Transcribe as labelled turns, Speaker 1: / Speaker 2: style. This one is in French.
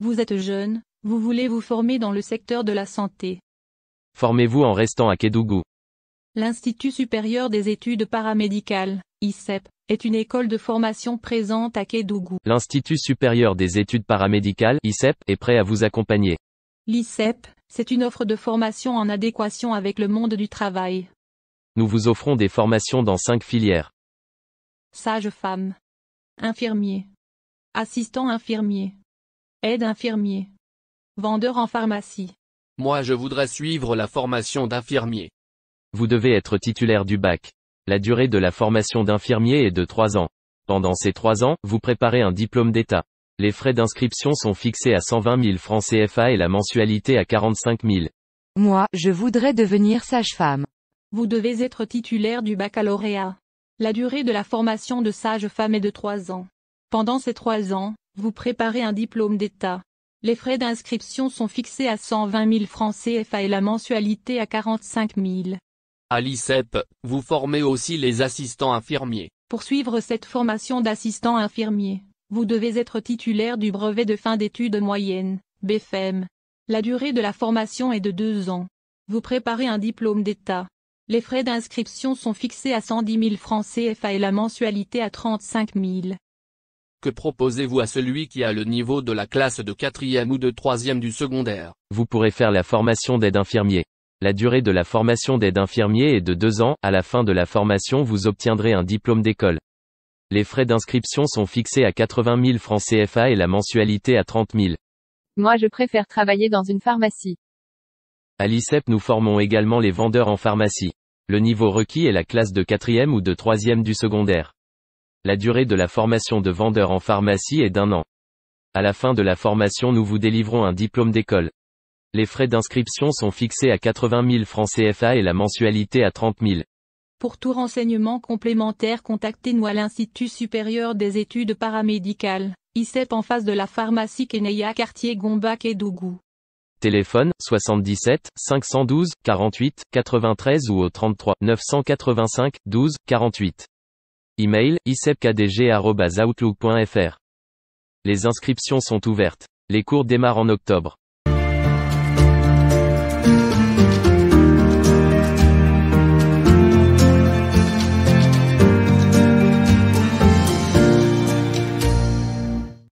Speaker 1: Vous êtes jeune, vous voulez vous former dans le secteur de la santé.
Speaker 2: Formez-vous en restant à Kédougou.
Speaker 1: L'Institut supérieur des études paramédicales, ICEP, est une école de formation présente à Kédougou.
Speaker 2: L'Institut supérieur des études paramédicales, ICEP, est prêt à vous accompagner.
Speaker 1: L'ICEP, c'est une offre de formation en adéquation avec le monde du travail.
Speaker 2: Nous vous offrons des formations dans cinq filières.
Speaker 1: Sage-femme. Infirmier. Assistant infirmier. Aide infirmier. Vendeur en pharmacie.
Speaker 3: Moi je voudrais suivre la formation d'infirmier.
Speaker 2: Vous devez être titulaire du bac. La durée de la formation d'infirmier est de 3 ans. Pendant ces 3 ans, vous préparez un diplôme d'État. Les frais d'inscription sont fixés à 120 000 francs CFA et la mensualité à 45 000.
Speaker 3: Moi, je voudrais
Speaker 1: devenir sage-femme. Vous devez être titulaire du baccalauréat. La durée de la formation de sage-femme est de 3 ans. Pendant ces 3 ans, vous préparez un diplôme d'État. Les frais d'inscription sont fixés à 120 000 francs CFA et la mensualité à 45 000.
Speaker 3: À l'ICEP, vous formez aussi les assistants infirmiers.
Speaker 1: Pour suivre cette formation d'assistant infirmier, vous devez être titulaire du brevet de fin d'études moyenne, BFM. La durée de la formation est de deux ans. Vous préparez un diplôme d'État. Les frais d'inscription sont fixés à 110 000 francs CFA et la mensualité à 35 000
Speaker 3: que proposez-vous à celui qui a le niveau de la classe de 4e ou de 3 du secondaire
Speaker 2: Vous pourrez faire la formation d'aide infirmier. La durée de la formation d'aide infirmier est de 2 ans, à la fin de la formation vous obtiendrez un diplôme d'école. Les frais d'inscription sont fixés à 80 000 francs CFA et la mensualité à 30 000.
Speaker 1: Moi je préfère travailler dans une pharmacie.
Speaker 2: À l'ICEP nous formons également les vendeurs en pharmacie. Le niveau requis est la classe de 4e ou de 3 du secondaire. La durée de la formation de vendeur en pharmacie est d'un an. À la fin de la formation nous vous délivrons un diplôme d'école. Les frais d'inscription sont fixés à 80 000 francs CFA et la mensualité à 30 000.
Speaker 1: Pour tout renseignement complémentaire contactez-nous à l'Institut supérieur des études paramédicales, ICEP en face de la pharmacie Keneya quartier Gombak et Dougou.
Speaker 2: Téléphone 77 512 48 93 ou au 33 985 12 48. Email, e outlook.fr. Les inscriptions sont ouvertes. Les cours démarrent en octobre.